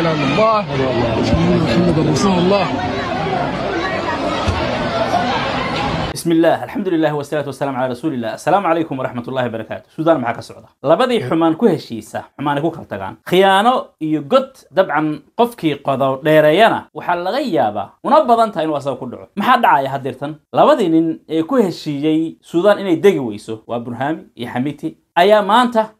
اله الا الله محمد رسول الله بسم الله الحمد لله والصلاه والسلام على رسول الله السلام عليكم ورحمه الله maxaa ka socda labadii xumaan ku heshiisa xumaan ay ku kala tagaan khiyaano iyo god dabcan qofkii qodow dheereeyana waxaa laga yaabaa una badan tahay inuu asaga ku dhaco maxaa dhacaya hadirtan labadii nin ee ku heshiiyey suudaan inay degi weyso waa burhaami iyo xamiti ayaa maanta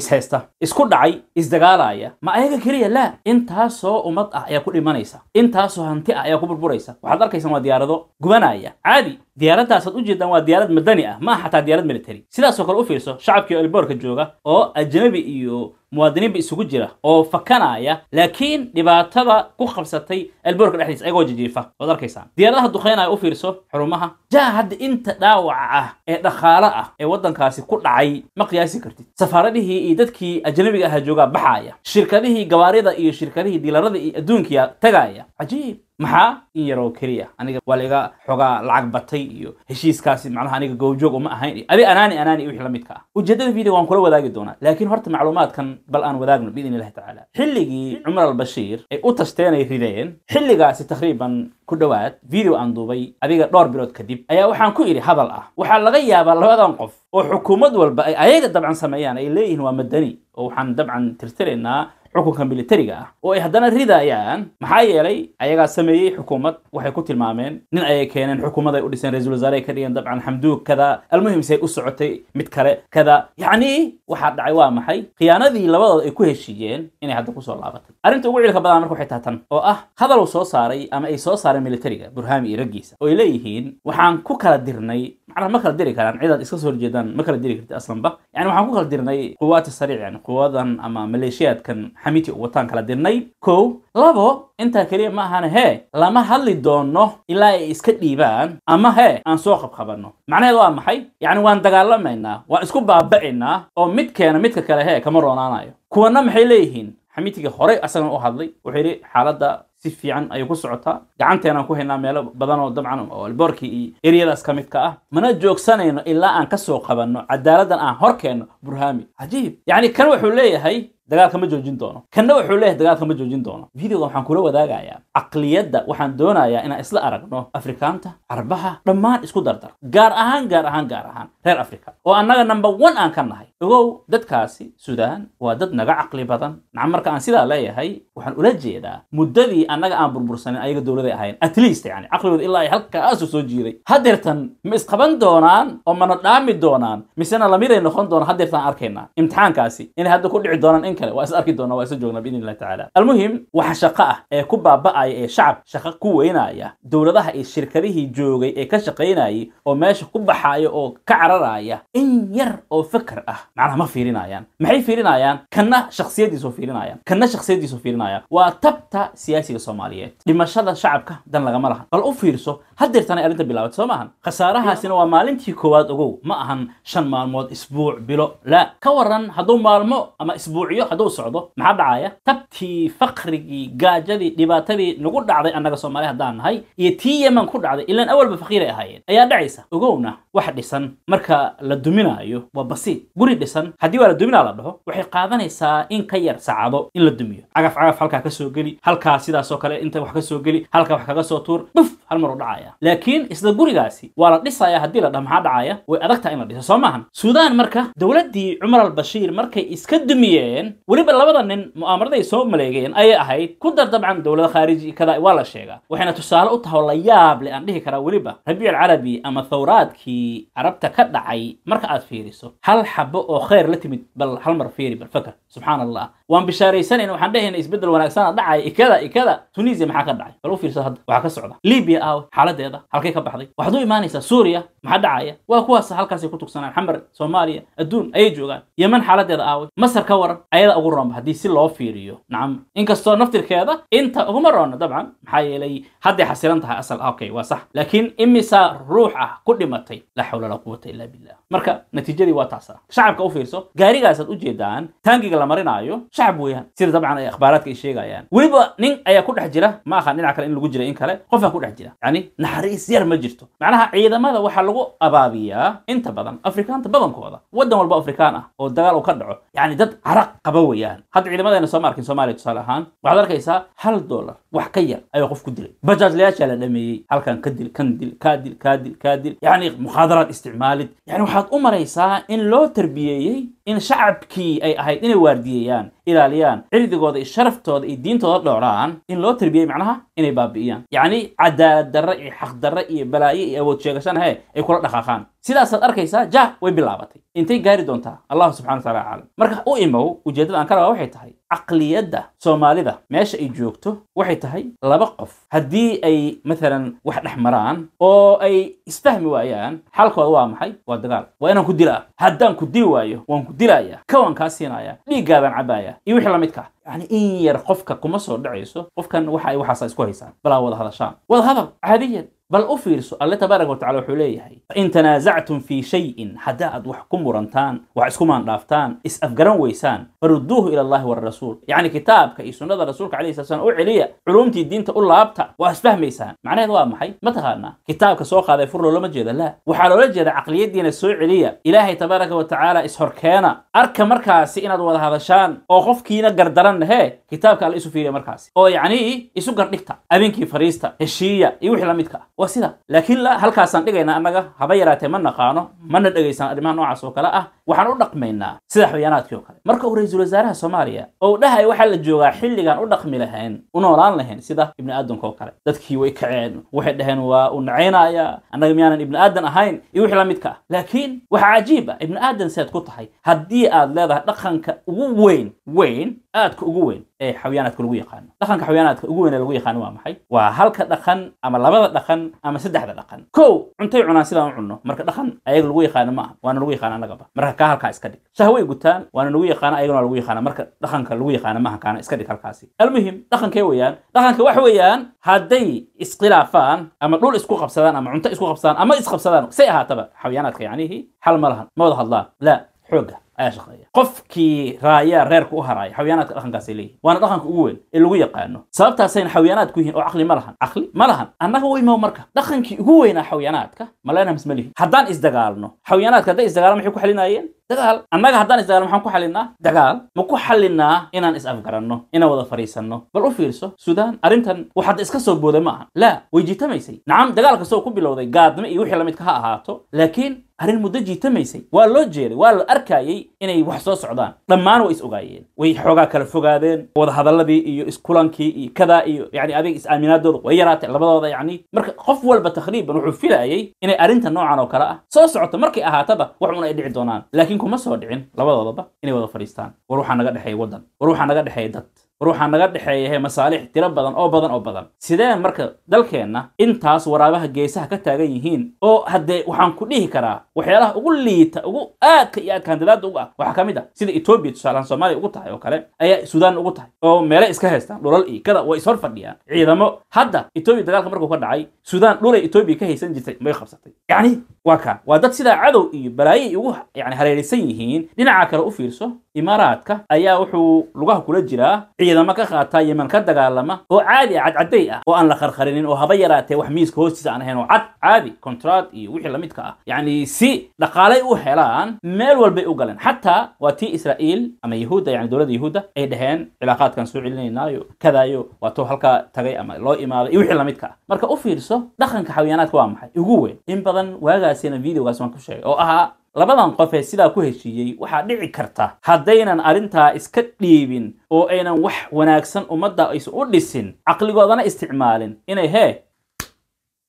isheysta isku dhacay isdagaalaya ma ayaga keliya laa intaasoo ummad ah ayaa ku dhimanaysa intaasoo hanti ah ayaa ku burburaysa waxaad arkaysaan waa diyaarado gubanaya caadi diyaaraddaasad u jeedaan waa diyaarad madani ah maa xataa diyaarad military sidaasoo kale u fiirso shacabkii elboorka jooga oo ajnabi iyo muwaadiniinba isugu jira oo fakanaya laakiin dhibaatada ku qabsatay elboorka dhexdiisa ayagoo jijiifa ood arkaysaan diyaaradaha duqeynaya u fiirso xurumaha jaa hadda inta dhaawaca ah ee dhaqaale ah ee waddankaasi ku dhacay ma qiyaasi kartid safaaradihii iyo dadkii ajnabiga ahaa joogaa baxaaya shirkadihii gabaarida iyo shirkadihii diilarada iyo adduunkiya tagaaya cajiib maxaa in yar keliya aniga waa laiga xogaa lacag batay iyo heshiiskaasi macnaha aniga gowjoog uma ahayn adi anaani anaani wixii la midka ah ujeeddada video waan kula wadaagi doonaa laakiin horta macluumaadkan bal aan wadaagno biidn illahi tacaala xilligii cumar albashiir ay u tashteenay rideen xilligaasi takriiban ku dhowaad video aan duubay adiga dhowr bilood kadib ayaa waxaan ku idhi hadal ah waxaa laga yaabaa labadan qof oo xukuumad walba ay ayaga dabcan sameeyaan ay leeyihiin waa madani oo waxaan dabcan tirtiraynaa xukunka militariga ah oo ay haddana ridayaan maxaa yeelay ayagaa sameeyey xukuumad waxay ku tilmaameen nin ayay keeneen xukuumad ay u dhiseen ra-iisul wasaare ay ka dhigeen dabcan xamduug kada almuhimse ay u socotay mid kale kada yacni waxaa dhacay waa maxay khiyaanadii labadooda ay ku heshiiyeen inay hadda kusoo laabatay arrinta ugu cilka badan marka waxay tahay tan oo ah hadal soo saaray ama ay soo saareen militariga burhaami iyo raggiisa oo ay leeyihiin waxaan ku kala dirnay macnaha ma kala diri karaan cidaad iska soo horjeedaan ma kala diri karti aslanba yani waxaan ku kala dirnay quwaati sariic yani quwadan ama maleeshiyaadkan xamiti u wataan kala dirnay kow labo intaa keliya ma ahana hee lama hadli doono ilaa ay iska dhiibaan ama hee aan soo qabqabanno macnaheed waa maxay yacni waan dagaalamaynaa waan isku baaba'aynaa oo mid keena midka kale hee kama roonaanayo kuwanna maxay leeyihiin xamitigii horey asagana u hadlay wuxuu yidhi xaaladda si fiican ayay ku socotaa gacanteenaan ku haynaa meelo badan oo dabcan oo alboorkii iyo eryadaas ka midka ah mana joogsanayno ilaa aan ka soo qabanno cadaaladan aan hor keenno burhaami cajiib yacni kan wuxuu leeyahay dagaalkama ma joojin doono kanna wuxuu leeyahay dagaalkama joojin doono videoga waxaan kula wadaagayaa caqliyadda waxaan doonayaa inaan isla aragno afrikaanta carbaha dhammaan isku dardar gaar ahaan gaar ahaan gaar ahaan reer afrika oo annaga number one aan ka nahay ogow dadkaasi suudaan waa dad naga caqli badan nacam marka aan sidaa leeyahay waxaan ula jeedaa muddadii annaga aan burbursanin ayaga dowladay ahayn at least yani caqligooda ilaa ay halkaasu soo jiiray haddeertan ma isqaban doonaan oo mana dhaami doonaan misena lamiday noqon doonaan hadeertaan arkaynaa imtixaankaasi inay hadda ku dhici doonaan in kale waa is arki doonaa waa isa joognaa biidn illahi tacaala almuhim waxa shaqo ah ee ku baaba'aya ee shacab shaqo ku weynaya dowladaha iyo shirkadihii joogay ee ka shaqaynayay oo meesha ku baxaaya oo ka cararaaya in yar oo fakar ah macnaha ma fiirinayaan maxay fiirinayaan kana shaksiyadiisu fiirinayaan kanna shaksiyadiisu fiirinayaan waa tabta siyaasiga soomaaliyeed dhimashada shacabka dan lagama laha bal u fiirso hadeertanay arrinta bilaabatay soo maahan khasaarahaasina waa maalintii koowaad ogow ma ahan shan maalmood isbuuc bilo la ka waran hadduu maalmo ama isbuucyo hadduu socdo maxaa dhacaya tabtii fakrigii gaajadii dhibaatadii nagu dhacday annaga soomaali haddaan nahay iyo tii yeman ku dhacday ilaan awalba fakhiiray ahaayeen ayaa dhacaysa ogowna wax dhisan marka la duminaayo waa basiid guri dhisan haddii waa la duminaa la dhaho waxay qaadanaysaa in ka yar saacado in la dumiyo cagaf cagaf halkaa ka soo geli halkaa sidaasoo kale inta wax ka soo geli halkaa wax kaga soo tuur buf hal mar u dhacaya laakiin isla gurigaasi waa la dhisayaa haddii la dhaho maxaa dhacaya way adagtaa in la dhiso soo maahan suudaan marka dowladdii cumar albashiir markay iska dumiyeen weliba labada nin mu'aamaraday soo maleegeen ayay ahayd ku dar dabcan dowlada khaariji kada waa la sheegaa waxayna tusaale u tahay la yaable aan dhihi karaa weliba rabiic alcarabi ama thawraadkii carabta ka dhacay marka aad fiiriso hal xabo oo khayr la timid bal hal mar fiiri bal fakar subxaan allah waan bishaaraysanayna waxaan dhehayna isbeddel wanaagsana dhacaya ikada ikada tunisia maxaa ka dhacay bal u fiirsa hadda waxaa ka socda libiya aawe xaaladeeda halkay ka baxday waxaad u imaanaysaa suuriya maxaa dhacaya waa kuwaas halkaasay ku tugsanaan xamar soomaaliya adduun ayay joogaan yeman xaaladeeda aaway masar ka waran ayada ugu roonba haddii si loo fiiriyo nacam inkastoo naftirkeeda inta uguma roona dabcan maxaa yeelay hadday xasilan tahay asal ah, okay waa sax laakiin imisaa ruux ah ku dhimatay laa xawla laa quwata illa billah marka natiijadii waa taasa shacabka shacabka u fiirso gaarigaasaad u jeedaan taangiga la marinaayo shacab weyaan sida dabcan ay akhbaaraadka ay sheegayaan weliba nin ayaa ku dhex jira ma ahan dhinac kale in lagu jira in kale qofaa ku dhex jira yani naxariis yar ma jirto macnaha ciidamada waxaa lagu abaabiyaa inta badan afrikaanta badankooda waddan walba afrikaan ah oo dagaal uu ka dhaco yacni dad caraq qaba weeyaan hadda ciidamadayna soo ma arkin soomaliya tusaale ahaan waxaad arkaysaa hal dollar wax ka yar ayuu ku dilay bajaajlayaashaa la dhameeyey halkan ka dil kan dil kaa dil kaa dil kaa dil yacni muxaadaraad isticmaalid yacni waxaad u maraysaa in loo tarbiyeeyey in shacabkii ay ahayd inay waardiyeeyaan ilaaliyaan cirdigooda iyo sharaftooda iyo diintooda dhowraan in loo tarbiyey macnaha inay baabi'iyaan yacni cadaalad darre iyo xaqdarre iyo balaayo iyo awood sheegashanahe ay kula dhaqaaqaan sidaasaad arkaysaa jah way bilaabatay intay gaari doontaa allahu subxana watacala caalam marka u imow ujeeddada aan ka rabaa waxay tahay caqliyadda soomaalida meesha ay joogto waxay tahay laba qof haddii ay maalan wax dhex maraan oo ay isfahmi waayaan xalkooda waa maxay waa dagaal waa inaan ku dilaa haddaan ku dili waayo waan ku dilayaa kawankaa siinaya dhiiggaadaan cabaaya iyo wixii la midka ah yani in yar qofka kuma soo dhacayso qofkan waxa ay waxaasa isku haysaan balaa wada hadashaan wada hadal caadiyan bal u fiirso alle tabaaraka watacala wuxuu leeyahay fain tanaazactum fii shayin hadda aad wax ku murantaan wax isku maandhaaftaan is-afgaran weysaan farudduuhu ila allahi warasuul yacni kitaabka iyo sunnada rasuulka alayhi sala slam u celiya culuumtii diinta u laabta waa isfahmaysaan macnaheed waa maxay ma taqaanaa kitaabka soo qaaday fur loolama jeeda laa waxaa loola jeeda caqliyaddiina soo celiya ilaahay tabaaraka wa tacaala ishorkeena arka markaasi inaad wada hadashaan oo qofkiina gardaranna hee kitaabka alle isu fiiriya markaasi oo yacnii isu gardhigta abeenkii fariista heshiiya iyo wixii la waa sida laakiin halkaasaan dhigaynaa annaga haba yaraatee ma naqaano mana dhegaysan arrimaha noocaas oo kale ah waxaan u dhaqmaynaa sida xayaanaadkii oo kale marka uu ra-iisul wasaaraha soomaaliya oo dhahay waxaa la joogaa xilligaan u dhaqmi lahayn u noolaan lahayn sida ibni aadanka oo kale dadkii way kaceen waxay dhaheen waa uu nacaynaaya annaga miyaanan ibni aadan ahayn iyo wixi la midka ah laakiin waxaa cajiib ah ibni aadan siaad ku tahay haddii aad leedahay dhaqanka ugu weyn weyn aadka ugu weyn ee xayaanaadka lagu yaqaano dhaqanka xayaanaadka ugu weyn ee lagu yaqaano waa maxay waa halka dhaqan ama labada dhaqan ama saddexda dhaqan kow cuntay cunaan sidaan u cunno marka dhaqan ayaga lagu yaqaano ma aha waana lagu yaqaana annagaba marka kaa halkaa iska dhig shahway gutaan waana lagu yaqaana ayagana lagu yaqaana marka dhaqanka lagu yaqaana maaha kaana iska dhig halkaasi almuhim dhaqankee weeyaan dhaqanka wax weeyaan hadday iskhilaafaan ama dhul isku qabsadaan ama cunto isku qabsadaan ama isqabsadaan say ahaataba xayaanaadka yacnihii xal ma lahan ma wada hadlaan la xooga ayaa shaqeeya qofkii raayaa reerka u haraaya xayaanaadka dhaqankaasay leeyihin waana dhaqanka ugu weyn ee lagu yaqaano sababtaasayna xayaanaadku yihiin oo caqli ma lahan caqli ma lahan annaga waymo marka dhaqankii ugu weynaa xayaanaadka malenams ma lihin haddaan isdagaalno xayaanaadka hadday isdagaalan maxay ku xalinaayeen dagaal annaga haddaan isdagaal maxaan ku xallinnaa dagaal ma ku xalinaa inaan is-afgaranno inaan wada fadhiisanno bal u fiirso suudaan arrintan waxadda iska soo booday ma ahan laa way jiitamaysay nacam dagaal kastoo ku bilowday gaadnimo iyo wixii lamidka ha ahaato laakiin arrin muddo jiitamaysay waa loo jeeday waa la arkaayey inay wax wax soo socdaan dhammaan way is ogaayeen way xoogaa kala fogaadeen wadahadaladii iyo iskulankii iyo kadaa iyo yani adiga is-aaminaadooda way yaraatay labadooda yani marka qof walba takriiban wuxuu filayay inay arrinta noocan oo kale ah soo socoto markay ahaataba wax un ay dhici doonaan laakiin kuma soo dhicin labadoodaba inay wada fadhiistaan war waxaa naga dhexeeya waddan war waxaa naga dhexeeya dad war waxaa naga dhexeeya he masaalix tiro badan oo badan oo badan sidee marka dalkeenna intaas waraabaha geesaha ka taagan yihiin oo haddee waxaan ku dhihi karaa waxyaalaha ugu liita ugu aadka iyo aadkaandadaada uga ah waxaa ka mid ah sida etoobiya tusaalehaan soomaaliya ugu tahay oo kale ayaa suudaan ugu tahay oo meele iska haystaan dhulal iyo kada way ishor fadhiyaan ciidamo hadda etoobiya dagaalka markuu ka dhacay suudaan dhulay etoobiya ka haysan jirtay may qabsatay yacni waa kaan waa dad sidaa cadow iyo balaayoy ugu yani hareeraysan yihiin dhinaca kale u fiirso imaaraadka ayaa wuxuu lugaha kula jiraa ciidamo ka qaata yeman ka dagaalama oo caadi ah cadcaday ah oo aan la qarqarinin oo haba yaraatee wax miiska hoostiisa aan ahayn oo cad caadi kontraad iyo wixii lamidka ah yacni si dhaqaalay u helaan meel walbay u galeen xataa waa tii israa'iil ama yahuudda yani dowladda yahuudda ay dhaheen cilaaqaadkan soo celinaynaayo kadaayo waatoo halkaa tagay ama loo imaaday iyo wixii lamidka ah marka u fiirso dhaqanka xayawaanaadka waa maxay ugu weyn in badan waagaasina videogaas waan ku sheegay oo ahaa labadan qofee sidaa ku heshiiyey waxaa dhici karta haddaynan arrintaa iska dhiibin oo aynan wax wanaagsan ummadda aysan u dhisin caqligoodana isticmaalin inay hee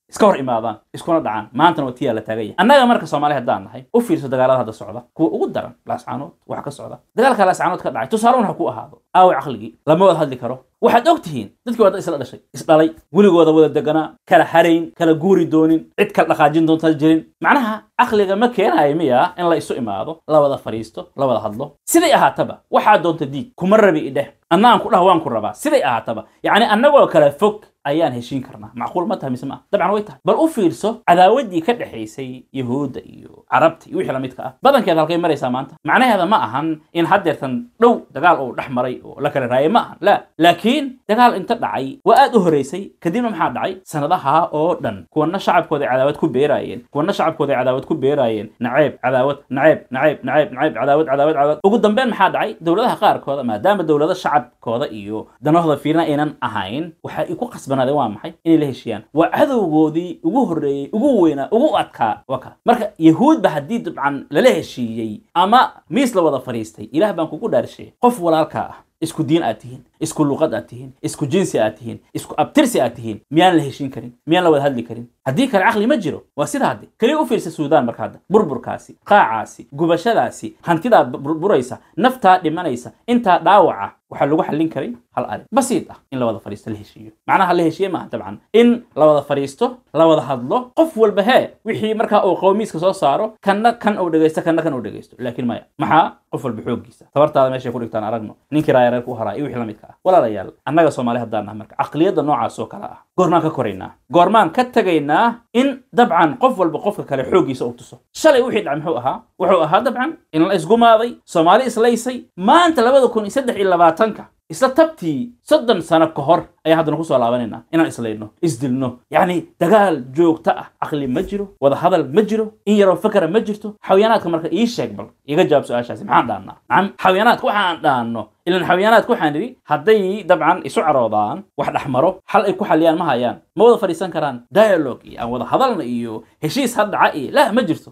iska hor imaadaan iskuna dhacaan maantana waa tiyaa la taagan yahay annaga marka soomaali haddaan nahay u fiirso dagaalada hadda socda kuwa ugu daran laascaanood waxa ka socda dagaalka laascaanood ka dhacay tusaale ha ku ahaado aawa caqligii lama wada hadli karo waxaad og tihiin dadkii waa dad isla dhashay isdhalay weligooda wada deganaa kala harayn kala guuri doonin cid kala dhaqaajin doonta jirin macnaha aqliga ma keenaayo miyaa in la isu imaado la wada fadhiisto la wada hadlo siday ahaataba waxaa doonta diig kuma rabi idheh adna aan ku dhah waan ku rabaa siday ahaataba yacni annagoo kale fog ayaan heshiin karnaa macquul ma tahay mise maah dabcan way tahay bal u fiirso cadaawaddii ka dhexaysay yahuudda iyo carabta iyo wixii lamidka ah badankeed halkay maraysaa maanta macnaheeda ma ahan in haddeertan dhow dagaal uu dhex maray oo la kala raayay ma ahan laa laakiin dagaal inta dhacay waa aad u horaysay kadibna maxaa dhacay sanadaha oo dhan kuwana shacabkooday cadaawad ku beeraayeen kuwana shacabkooday cadaawad ku beeraayeen naceeb cadaawad naceeb naceeb naceeb naceeb cadaawad cadaawad cadaawad ugu dambeyn maxaa dhacay dowladaha qaarkooda maadaama dowlada shacabkooda iyo danahooda fiirna aynan ahayn waxay ku qasba qasbanaadeen waa maxay inay la heshiiyaan waa cadowgoodii ugu horreeyey ugu weynaa ugu adkaa waa ka marka yahuudba haddii dabcan lala heshiiyey ama miis la wada fadhiistay ilaah baan kugu dhaarishay qof walaalkaa ah isku diin aad tihiin isku luuqad aad tihiin isku jinsi aad tihiin isku abtirsi aad tihiin miyaan la heshiin karin miyaan la wada hadli karin haddii kale caqli ma jiro waa sida hadde keliya u fiirsa suudaan marka hadda burburkaasi qaacaasi gubashadaasi hantidaa burburaysa naftaa dhimanaysa intaa dhaawaca waxaa lagu xallin karay hal arrin basiid ah in la wada fadhiisto la heshiiyo macnaha la heshiiye maaha dabcan in la wada fadhiisto la wada hadlo qof walba hee wixii markaa uu qawmiiska soo saaro kanna kan uu dhegaysto kanna kan uu dhegaysto laakiin maya maxaa qof walba xooggiisa tabartaada meeshay ku dhigtaan aragno ninkii raayareer ku haraa iyo wixii la midka ah walaalayaal annaga soomaali haddaan nah marka caqliyadda noocaas oo kale ah goormaan ka koraynaa goormaan ka tegaynaa in dabcan qof walba qofka kale xooggiisa u tuso shalay wixii dhac muxuu ahaa wuxuu ahaa dabcan in la isgumaaday soomaali islaysay maanta labada kun iyo saddex iyo labaatanka isla tabtii soddon sano ka hor ayaa haddana ku soo laabanaynaa inaan islayno isdilno yacni dagaal joogto ah caqli ma jiro wadahadal ma jiro in yaroo fakara ma jirto xawiyaanaadka marka ii sheeg bal iga jawaab su-aashaasi maxaan dhaannaa nacam xawiyaanaadka waxaan dhaanno ilan xawiyaanaadka waxaan idhi hadday dabcan isu caroodaan wax dhexmaro xal ay ku xalliyaan ma hayaan ma wada fadhiisan karaan dialog iyo aan wada hadalna iyo heshiis ha dhaca iyo lah ma jirto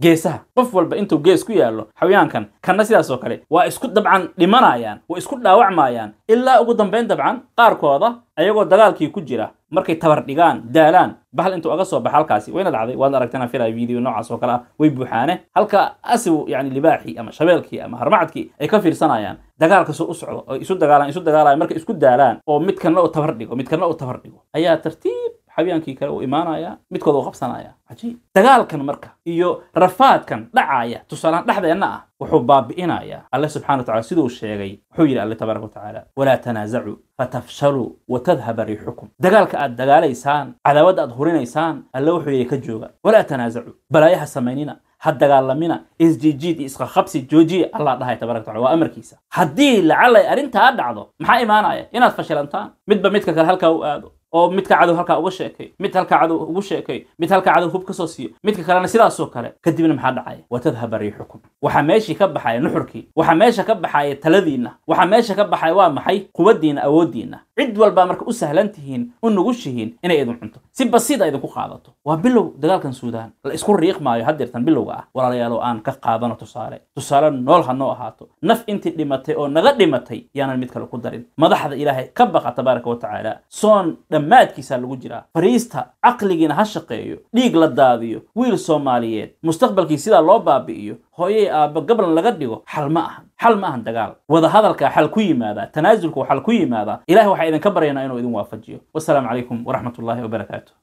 geesaha qof walba intuu gees ku yaallo xayaankan kanna sidaasoo kale waa isku dabcan dhimanayaan waa isku dhaawacmayaan ilaa ugu dambayn dabcan qaarkooda ayagoo dagaalkii ku jira markay tabar dhigaan daalaan bahal intuu aga soo baxa halkaasi wayna dhacday waad aragtana filaya video noocaas oo kale ah way buuxaane halka asigu yani libaaxii ama shabeelkii ama harmacadkii ay ka fiirsanayaan dagaalkasoo u socdo oo isu dagaalaan isu dagaalayan markay isku daalaan oo midkanna kanna u tabar dhigo midkanna kanna u tabar dhigo ayaa tartiib xabyaankii kale uu imaanayaa midkood uu qabsanaya cajiib dagaalkan marka iyo rafaadkan dhacaya tusaalahaan dhexdeenna ah wuxuu baabi'inayaa alle subxana watacala tacala siduu sheegay wuxuu yidhi alle tabaaraka watacaala walaa tanaasacuu fatafshaluu watadhaba riixukum dagaalka aad dagaalaysaan cadaawadda aad hurinaysaan alle wuxuu yidhi ka jooga walaa tanaasacuu balaayaha samaynina ha dagaalamina isjiijiid iyo isqaqabsi joojiya allah dhahay tabaraka watacala waa amarkiisa haddii lacalay arrintaa dhacdo maxaa imaanaya inaad fashilantaan midba midka kale halkaa u aado oo midka cadow halkaa uga sheekay mid halkaa cadow ugu sheekay mid halkaa cadow hub ka soo siiyo midka kalena sidaasoo kale kadibna maxaa dhacay watadhaba riixukum waxaa meeshii ka baxaya nuxurkii waxaa meesha ka baxaya taladiinna waxaa meesha ka baxaya waa maxay quwaddiinna awooddiinna cid walbaa marka u sahlan tihiin u nugushihiin inay idin cunto si basiida idinku qaadato waa bilow dagaalkan suudaan la isku riiq maayo haddeertan bilowga ah walaalayaal aan ka qaadano tusaale tusaale nool ha noo ahaato naf intii dhimatay oo naga dhimatay yaanan mid kale ku darin madaxda ilaahay ka baqa tabaaraka wa tacaala soon dhammaadkiisaa lagu jiraa fariista caqligiina ha shaqeeyo dhiig la daadiyo wiil soomaaliyeed mustaqbalkii sidaa loo baabi'iyo hooyey aabba gablan laga dhigo xal ma ahan xal ma ahan dagaal wadahadalkaa xal ku yimaadaa tanaasulka xal ku yimaadaa ilahay waxaa idinka baryana inuu idin waafajiyo wasalaamu calaykum waraxmat ullaahi wabarakaatu